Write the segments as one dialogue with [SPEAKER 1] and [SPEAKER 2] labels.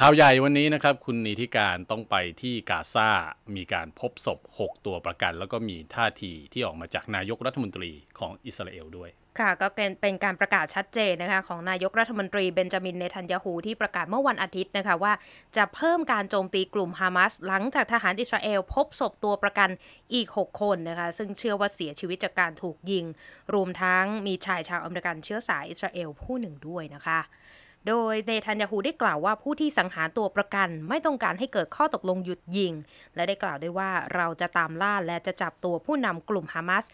[SPEAKER 1] ข่าวใหญ่วันนี้นะครับคุณนิธิการต้องไปที่กาซา มีการพบศพ6ตัวประกัน แล้วก็มีท่าทีที่ออกมาจากนายกรัฐมนตรีของอิสราเอลด้วย
[SPEAKER 2] ค่ะก็เป็นเป็นการประกาศชัดเจนนะคะของนายกรัฐมนตรีเบนจามินเนทันยาฮูที่ประกาศเมื่อวันอาทิตย์นะคะว่าจะเพิ่มการโจมตีกลุ่มฮามาสหลังจากทหารอิสราเอลพบศพตัวประกันอีก 6 คนนะคะซึ่งเชื่อว่าเสียชีวิตจากการถูกยิงรวมทั้ง มีชายชาวอเมริกันเชื้อสายอิสราเอลผู้หนึ่งด้วยนะคะโดยเนทันยาฮูได้กล่าวว่าผู้ที่สังหารตัวประกันไม่ต้องการให้เกิดข้อตกลงหยุดยิง และได้กล่าวด้วยว่าเราจะตามล่าและจะจับตัวผู้นำกลุ่มฮามาส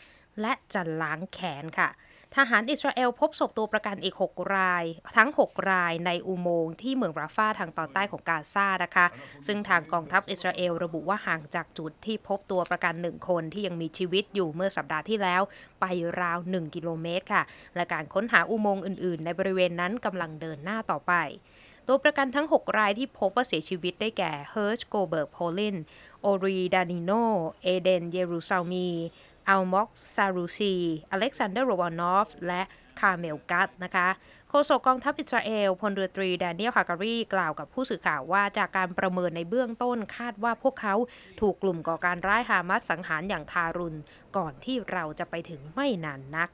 [SPEAKER 2] และจะล้างแขนค่ะ ทหารอิสราเอลพบศพตัวประกันอีก 6 ราย ทั้ง 6 รายในอุโมงค์ที่เมืองราฟาทางตอนใต้ของกาซานะคะ ซึ่งทางกองทัพอิสราเอลระบุว่าห่างจากจุดที่พบตัวประกันหนึ่งคนที่ยังมีชีวิตอยู่เมื่อสัปดาห์ที่แล้วไปราว 1 กิโลเมตรค่ะ และการค้นหาอุโมงค์อื่น ๆ ในบริเวณนั้นกำลังเดินหน้าต่อไป ตัวประกันทั้ง6รายที่พบว่าเสียชีวิตได้แก่เฮิร์ชโกเบิร์กโพลินโอรีดานิโน เอเดนเยรูซามีอัลม็อกซารูชีอเล็กซานเดอร์โรวานอฟ และคาเมลกัตนะคะโฆษกกองทัพอิสราเอล พลเรือตรี แดเนียลฮาการีกล่าวกับผู้สื่อข่าวว่าจากการประเมินในเบื้องต้นคาดว่าพวกเขาถูกกลุ่มก่อการร้ายฮามาสสังหารอย่างทารุณ ก่อนที่เราจะไปถึงไม่นานนัก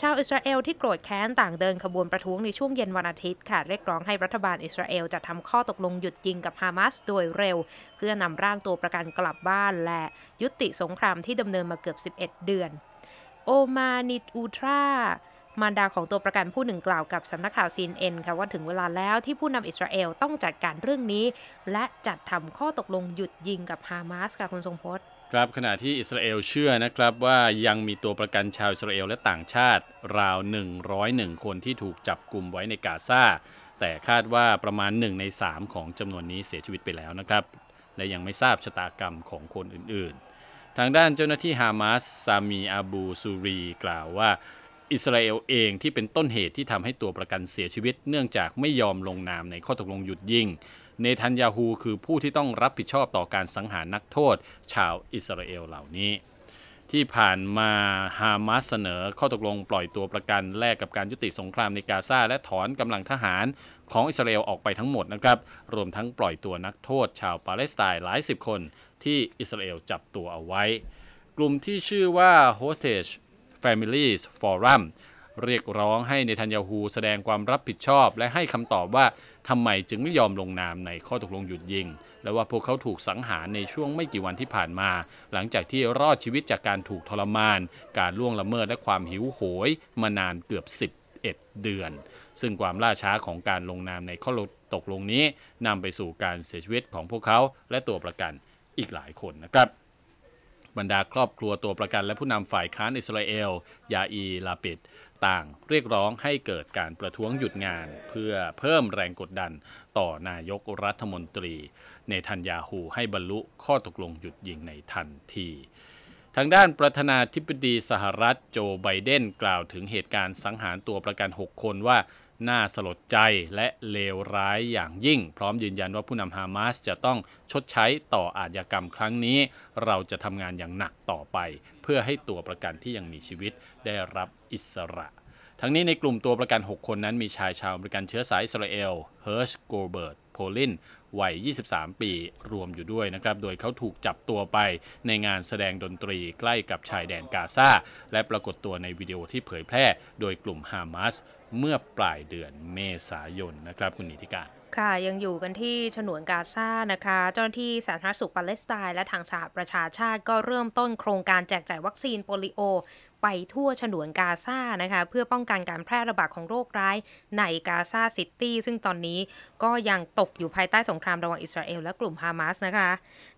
[SPEAKER 2] ชาวอิสราเอลที่โกรธแค้นต่างเดินขบวนประท้วงในช่วงเย็นวันอาทิตย์ค่ะเรียกร้องให้รัฐบาลอิสราเอล จัดทำข้อตกลงหยุดยิงกับฮามาสโดยเร็วเพื่อนำร่างตัวประกันกลับบ้านและยุติสงครามที่ดำเนินมาเกือบ 11 เดือนโอมานิตอูทรามารดาของตัวประกันผู้หนึ่งกล่าวกับสำนักข่าวซีนเอ็นค่ะว่าถึงเวลาแล้วที่ผู้นำอิสราเอลต้องจัดการเรื่องนี้ และจัดทำข้อตกลงหยุดยิงกับฮามาสค่ะคุณทรงพจน์
[SPEAKER 1] ครับขณะที่อิสราเอลเชื่อนะครับว่ายังมีตัวประกันชาวอิสราเอลและต่างชาติราว 101 คนที่ถูกจับกลุ่มไว้ในกาซาแต่คาดว่าประมาณ 1 ใน 3 ของจำนวนนี้เสียชีวิตไปแล้วนะครับ และยังไม่ทราบชะตากรรมของคนอื่นๆ ทางด้านเจ้าหน้าที่ฮามาสซามีอาบูซูรีกล่าวว่า อิสราเอลเองที่เป็นต้นเหตุที่ทำให้ตัวประกันเสียชีวิตเนื่องจากไม่ยอมลงนามในข้อตกลงหยุดยิงเนทันยาฮูคือผู้ที่ต้องรับผิดชอบต่อการสังหารนักโทษชาวอิสราเอลเหล่านี้ ที่ผ่านมาฮามาสเสนอข้อตกลงปล่อยตัวประกันแลกกับการยุติสงครามในกาซาและถอนกำลังทหารของอิสราเอลออกไปทั้งหมดนะครับรวมทั้งปล่อยตัวนักโทษชาวปาเลสไตน์หลายสิบคนที่อิสราเอลจับตัวเอาไว้ กลุ่มที่ชื่อว่า Hostage Families Forum เรียกร้องให้เนทันยาฮูแสดงความรับผิดชอบ และให้คำตอบว่าทำไมจึงไม่ยอมลงนามในข้อตกลงหยุดยิง และว่าพวกเขาถูกสังหารในช่วงไม่กี่วันที่ผ่านมา หลังจากที่รอดชีวิตจากการถูกทรมาน การล่วงละเมิดและความหิวโหยมานานเกือบ11เดือน ซึ่งความล่าช้าของการลงนามในข้อตกลงนี้นำไปสู่การเสียชีวิตของพวกเขาและตัวประกันอีกหลายคนนะครับบรรดาครอบครัวตัวประกันและผู้นำฝ่ายค้านอิสราเอล ยาอีลาปิดต่างเรียกร้องให้เกิดการประท้วงหยุดงานเพื่อเพิ่มแรงกดดันต่อนายกรัฐมนตรีเนทันยาฮูให้บรรลุข้อตกลงหยุดยิงในทันที ทางด้านประธานาธิบดีสหรัฐ โจไบเดนกล่าวถึงเหตุการณ์สังหารตัวประกัน 6 คนว่าน่าสลดใจและเลวร้ายอย่างยิ่ง พร้อมยืนยันว่าผู้นำฮามาสจะต้องชดใช้ต่ออาญากรรมครั้งนี้ เราจะทำงานอย่างหนักต่อไป เพื่อให้ตัวประกันที่ยังมีชีวิตได้รับอิสระ ทั้งนี้ในกลุ่มตัวประกัน 6 คนนั้นมีชายชาวอเมริกันเชื้อสายอิสราเอลเฮิร์ชโกเบิร์ตโพลินวัย 23 ปีรวมอยู่ด้วยนะครับ โดยเขาถูกจับตัวไปในงานแสดงดนตรีใกล้กับชายแดนกาซาและปรากฏตัวในวิดีโอที่เผยแพร่ โดยกลุ่มฮามาสเมื่อปลายเดือนเมษายนนะครับคุณนิติการ
[SPEAKER 2] ค่ะยังอยู่กันที่ฉนวนกาซานะคะเจ้าหน้าที่สาธารณสุขปาเลสไตน์และทางสหประชาชาติ ก็เริ่มต้นโครงการแจกจ่ายวัคซีนโปลิโอ ไปทั่วฉนวนกาซานะคะเพื่อป้องกันการแพร่ระบาดของโรคร้ายในกาซาซิตี้ ซึ่งตอนนี้ก็ยังตกอยู่ภายใต้สงครามระหว่างอิสราเอลและกลุ่มฮามาสนะคะ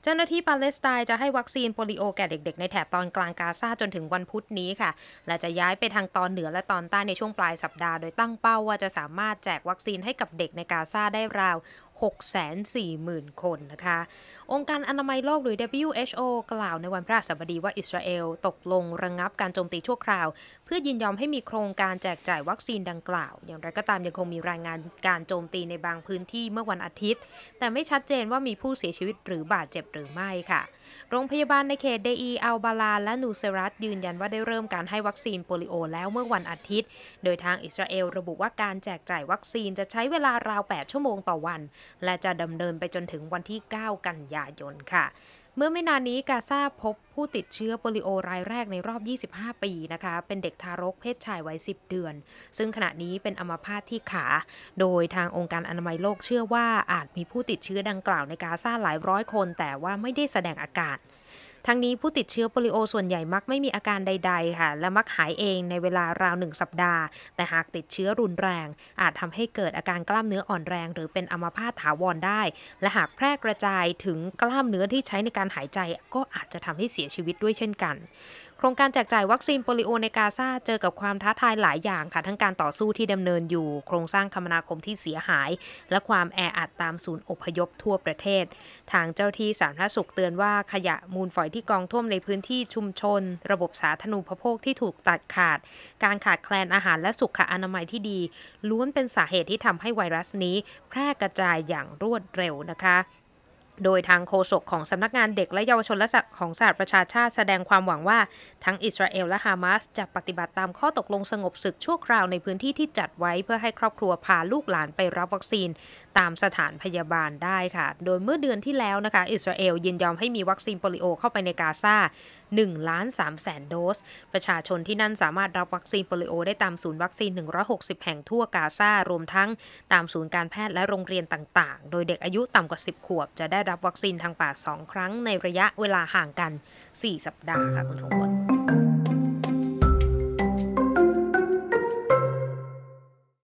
[SPEAKER 2] เจ้าหน้าที่ปาเลสไตน์จะให้วัคซีนโปลิโอแก่เด็ก ๆ ในแถบตอนกลางกาซาจนถึงวันพุธนี้ค่ะ และจะย้ายไปทางตอนเหนือและตอนใต้ในช่วงปลายสัปดาห์โดย ตั้งเป้าว่าจะสามารถแจกวัคซีนให้กับเด็กในกาซาได้ได้ราว640,000 คนนะคะ องค์การอนามัยโลกหรือ WHO กล่าวในวันพระสบดีว่าอิสราเอลตกลงระงงับการโจมตีชั่วคราว เพื่อยินยอมให้มีโครงการแจกจ่ายวัคซีนดังกล่าว อย่างไรก็ตามยังคงมีรายงานการโจมตีในบางพื้นที่เมื่อวันอาทิตย์ แต่ไม่ชัดเจนว่ามีผู้เสียชีวิตหรือบาดเจ็บหรือไม่ค่ะ โรงพยาบาลในเขตเดอีอัลบาลาและนูเซรัตยืนยันว่าได้เริ่มการให้วัคซีนโปลิโอแล้วเมื่อวันอาทิตย์ โดยทางอิสราเอลระบุว่าการแจกจ่ายวัคซีนจะใช้เวลาราว 8 ชั่วโมงต่อวันและจะดำเนินไปจนถึงวันที่ 9 กันยายน ค่ะ เมื่อไม่นานนี้กาซาพบผู้ติดเชื้อโปลิโอรายแรกในรอบ 25 ปีนะคะ เป็นเด็กทารกเพศชายวัย 10 เดือน ซึ่งขณะนี้เป็นอัมพาตที่ขา โดยทางองค์การอนามัยโลกเชื่อว่าอาจมีผู้ติดเชื้อดังกล่าวในกาซาหลายร้อยคน แต่ว่าไม่ได้แสดงอาการทั้งนี้ผู้ติดเชื้อโปลิโอส่วนใหญ่มักไม่มีอาการใดๆค่ะและมักหายเองในเวลาราวหนึ่งสัปดาห์ แต่หากติดเชื้อรุนแรง อาจทำให้เกิดอาการกล้ามเนื้ออ่อนแรงหรือเป็นอัมพาตถาวรได้ และหากแพร่กระจายถึงกล้ามเนื้อที่ใช้ในการหายใจก็อาจจะทำให้เสียชีวิตด้วยเช่นกันโครงการแจกจ่ายวัคซีนโปลิโอในกาซาเจอกับความท้าทายหลายอย่างค่ะทั้งการต่อสู้ที่ดำเนินอยู่ โครงสร้างคมนาคมที่เสียหาย และความแออัดตามศูนย์อพยพทั่วประเทศ ทางเจ้าที่สาธารณสุขเตือนว่าขยะมูลฝอยที่กองท่วมในพื้นที่ชุมชน ระบบสาธารณูปโภคที่ถูกตัดขาด การขาดแคลนอาหารและสุขอนามัยที่ดีล้วนเป็นสาเหตุที่ทำให้ไวรัสนี้แพร่กระจายอย่างรวดเร็วนะคะโดยทางโฆษกของสำนักงานเด็กและเยาวชนและของสหประชาชาติ แสดงความหวังว่า ทั้งอิสราเอลและฮามาสจะปฏิบัติตามข้อตกลงสงบศึกชั่วคราวในพื้นที่ที่จัดไว้เพื่อให้ครอบครัวพาลูกหลานไปรับวัคซีนตามสถานพยาบาลได้ค่ะ โดยเมื่อเดือนที่แล้วนะคะ อิสราเอลยินยอมให้มีวัคซีนโปลิโอเข้าไปในกาซา1ล้าน3แสนโดส ประชาชนที่นั่นสามารถรับวัคซีนโปลิโอได้ตามศูนย์วัคซีน 160 แห่งทั่วกาซารวมทั้งตามศูนย์การแพทย์และโรงเรียนต่าง ๆ โดยเด็กอายุต่ำกว่า10ขวบจะได้รับวัคซีนทางปาก2ครั้งในระยะเวลาห่างกัน 4 สัปดาห์ค่ะคุณสมพล